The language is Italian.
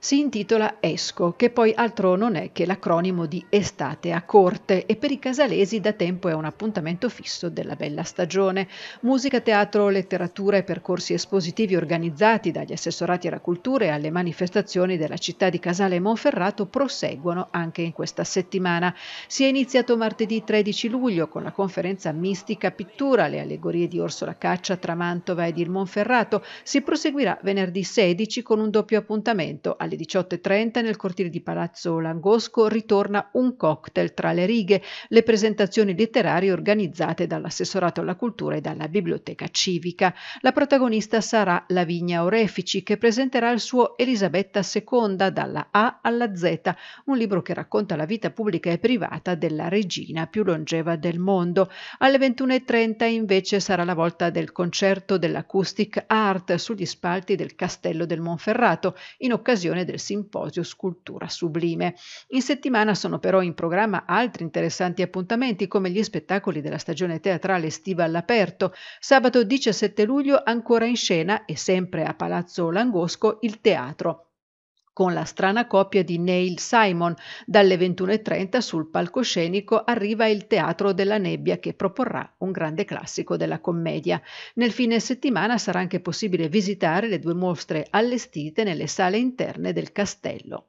si intitola ESCO, che poi altro non è che l'acronimo di Estate a Corte e per i casalesi da tempo è un appuntamento fisso della bella stagione. Musica, teatro, letteratura e percorsi espositivi organizzati dagli assessorati alla cultura e alle manifestazioni della città di Casale e Monferrato proseguono anche in questa settimana. Si è iniziato martedì 13 luglio con la conferenza mistica pittura, le allegorie di Orso la Caccia tra Mantova ed il Monferrato. Si proseguirà venerdì 16 con un doppio appuntamento alle 18.30 nel cortile di Palazzo Langosco ritorna un cocktail tra le righe, le presentazioni letterarie organizzate dall'assessorato alla cultura e dalla biblioteca civica. La protagonista sarà Lavinia Orefici che presenterà il suo Elisabetta II dalla A alla Z, un libro che racconta la vita pubblica e privata della regina più longeva del mondo. Alle 21.30 invece sarà la volta del concerto dell'acoustic art sugli spalti del castello del Monferrato in occasione edizione del simposio Scultura Sublime. In settimana sono però in programma altri interessanti appuntamenti come gli spettacoli della stagione teatrale estiva all'aperto. Sabato 17 luglio ancora in scena e sempre a Palazzo Langosco il teatro con la strana coppia di Neil Simon. Dalle 21.30 sul palcoscenico arriva il Teatro della Nebbia che proporrà un grande classico della commedia. Nel fine settimana sarà anche possibile visitare le due mostre allestite nelle sale interne del castello.